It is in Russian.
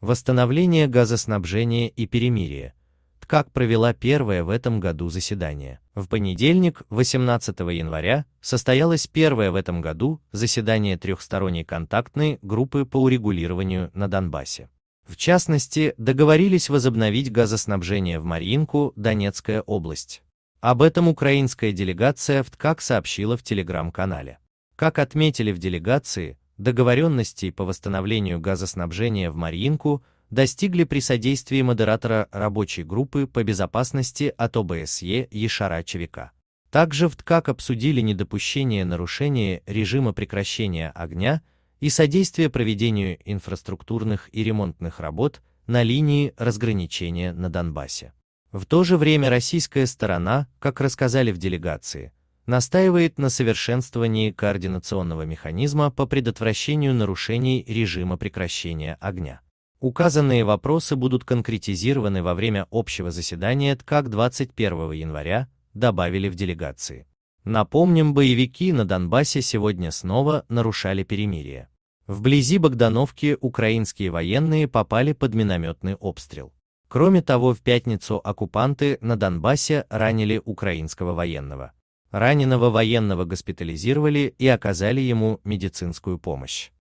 Восстановление газоснабжения и перемирие. ТКАК провела первое в этом году заседание. В понедельник, 18 января, состоялось первое в этом году заседание трехсторонней контактной группы по урегулированию на Донбассе. В частности, договорились возобновить газоснабжение в Мариинку, Донецкая область. Об этом украинская делегация в ТКАК сообщила в телеграм-канале. Как отметили в делегации, договоренностей по восстановлению газоснабжения в Мариинку достигли при содействии модератора рабочей группы по безопасности от ОБСЕ Ешара Чевика. Также в ТКАК обсудили недопущение нарушения режима прекращения огня и содействие проведению инфраструктурных и ремонтных работ на линии разграничения на Донбассе. В то же время российская сторона, как рассказали в делегации, настаивает на совершенствовании координационного механизма по предотвращению нарушений режима прекращения огня. Указанные вопросы будут конкретизированы во время общего заседания ТКАК 21 января, добавили в делегации. Напомним, боевики на Донбассе сегодня снова нарушали перемирие. Вблизи Богдановки украинские военные попали под минометный обстрел. Кроме того, в пятницу оккупанты на Донбассе ранили украинского военного. Раненого военного госпитализировали и оказали ему медицинскую помощь.